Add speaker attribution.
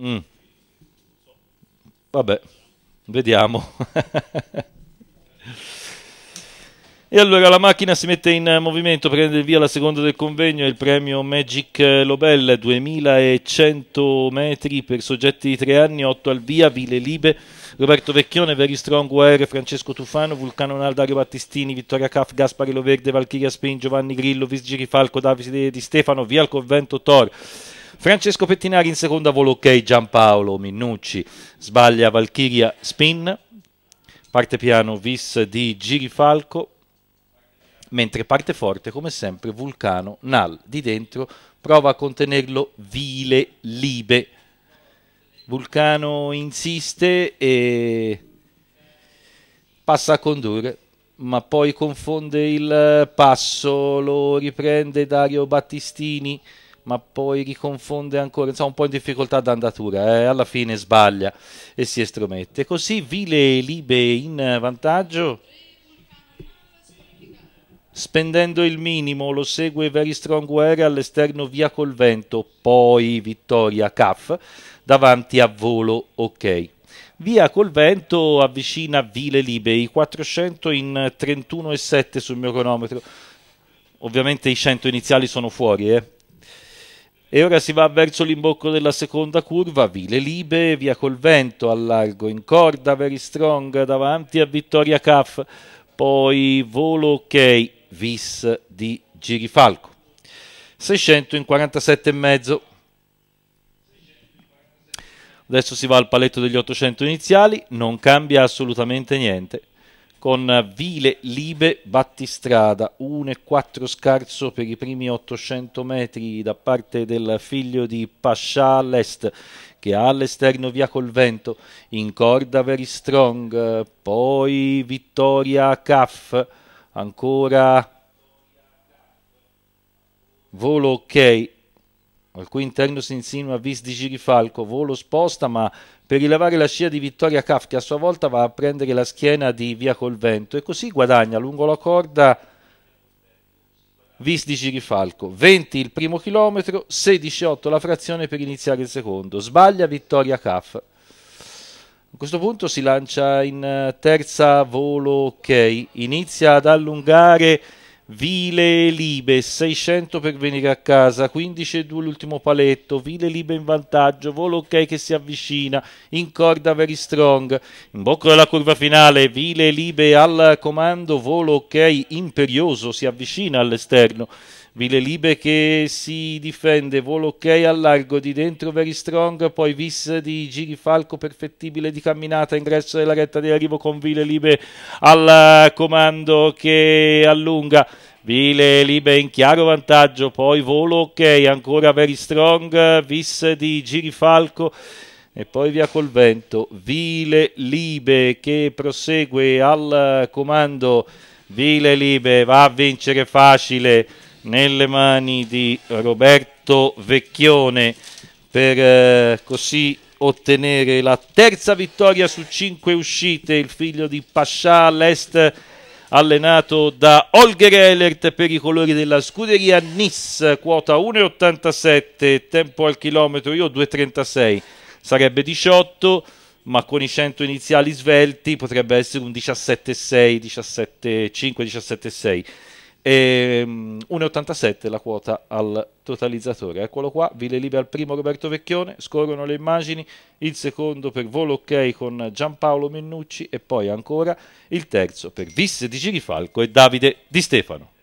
Speaker 1: Mm. Vabbè, vediamo. e allora la macchina si mette in movimento, prende il via la seconda del convegno, il premio Magic Lobel, 2100 metri per soggetti di 3 anni, 8 al via, Ville Libe, Roberto Vecchione, Very Strong Wire, Francesco Tufano, Vulcano Naldario Battistini, Vittoria Caff, Gaspari Loverde, Valchiria Spin, Giovanni Grillo, Visgiri Falco, Davide Di Stefano, Via al Convento Tor. Francesco Pettinari in seconda volo ok, Giampaolo Minucci sbaglia Valchiria Spin, parte piano Vis di Girifalco, mentre parte forte come sempre Vulcano Nal di dentro prova a contenerlo Vile Libe. Vulcano insiste e passa a condurre ma poi confonde il passo, lo riprende Dario Battistini ma poi riconfonde ancora, insomma un po' in difficoltà d'andatura, eh? alla fine sbaglia e si estromette. Così Vile e Libe in vantaggio, spendendo il minimo lo segue Very Strong Ware all'esterno via col vento, poi Vittoria Caff davanti a Volo Ok. Via col vento avvicina Vile Libe, i 400 in 31,7 sul mio cronometro. Ovviamente i 100 iniziali sono fuori, eh? E ora si va verso l'imbocco della seconda curva, vile libe, via col vento, al largo in corda, very strong, davanti a Vittoria Caff, poi volo ok, vis di Girifalco. 600 in 47,5. Adesso si va al paletto degli 800 iniziali, non cambia assolutamente niente con Vile, Libe, Battistrada 1,4 scarso per i primi 800 metri da parte del figlio di Pascià all'est che ha all'esterno via col vento in corda Very Strong poi Vittoria Caff ancora Volo ok al cui interno si insinua Vis di Girifalco, volo sposta ma per rilevare la scia di Vittoria Caff che a sua volta va a prendere la schiena di Via Colvento e così guadagna lungo la corda Vis di Girifalco, 20 il primo chilometro, 16-8 la frazione per iniziare il secondo, sbaglia Vittoria Caff. A questo punto si lancia in eh, terza volo ok, inizia ad allungare Vile e Libe 600 per venire a casa, 15 e 2 l'ultimo paletto, Vile e Libe in vantaggio, volo ok che si avvicina, in corda very strong, in bocca della curva finale, Vile e Libe al comando, volo ok imperioso, si avvicina all'esterno Vilelibe che si difende, volo ok al largo di dentro Very Strong, poi Vis di Girifalco perfettibile di camminata, ingresso della retta di arrivo con Vilelibe al comando che allunga. Vile Libe in chiaro vantaggio, poi volo ok, ancora Very Strong, Vis di Girifalco e poi via col vento. Vile Libe che prosegue al comando. Vile Libe va a vincere facile nelle mani di Roberto Vecchione per eh, così ottenere la terza vittoria su cinque uscite il figlio di Pascià all'est allenato da Olger Ehlert per i colori della scuderia Nice quota 1,87 tempo al chilometro io 2,36 sarebbe 18 ma con i 100 iniziali svelti potrebbe essere un 17,6 17,5 17,6 Ehm, e, 1,87 la quota al totalizzatore. Eccolo qua, Ville Libre al primo Roberto Vecchione, scorrono le immagini, il secondo per Volo Ok con Giampaolo Mennucci e poi ancora il terzo per Visse di Girifalco e Davide Di Stefano.